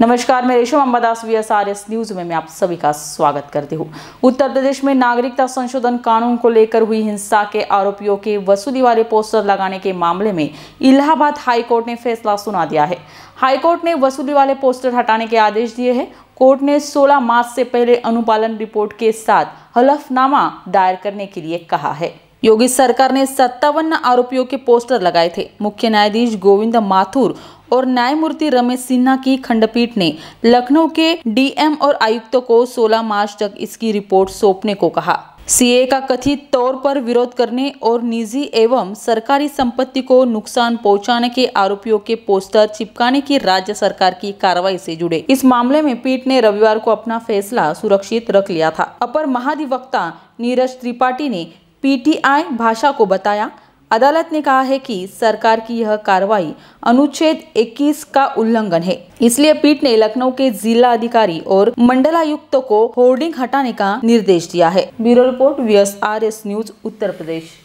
नमस्कार मैं Resham Ambadas V S R S news में मैं आप सभी का स्वागत करती हूँ उत्तर प्रदेश में नागरिकता संशोधन कानून को लेकर हुई हिंसा के आरोपियों के वसूली वाले पोस्टर लगाने के मामले में इलाहाबाद हाईकोर्ट ने फैसला सुना दिया है हाईकोर्ट ने वसूली वाले पोस्टर हटाने के आदेश दिए हैं कोर्ट ने 16 मार्च से पहले अनुपालन रिपोर्ट के साथ हलफनामा दायर करने के लिए कहा है योगी सरकार ने सत्तावन आरोपियों के पोस्टर लगाए थे मुख्य न्यायाधीश गोविंद माथुर और न्यायमूर्ति रमेश सिन्हा की खंडपीठ ने लखनऊ के डीएम और आयुक्तों को 16 मार्च तक इसकी रिपोर्ट सौंपने को कहा सीए का कथित तौर पर विरोध करने और निजी एवं सरकारी संपत्ति को नुकसान पहुंचाने के आरोपियों के पोस्टर चिपकाने की राज्य सरकार की कार्रवाई से जुड़े इस मामले में पीठ ने रविवार को अपना फैसला सुरक्षित रख लिया था अपर महाधिवक्ता नीरज त्रिपाठी ने पीटीआई भाषा को बताया अदालत ने कहा है कि सरकार की यह कार्रवाई अनुच्छेद 21 का उल्लंघन है इसलिए पीठ ने लखनऊ के जिला अधिकारी और मंडलायुक्त को होर्डिंग हटाने का निर्देश दिया है bureau report V news Uttar प्रदेश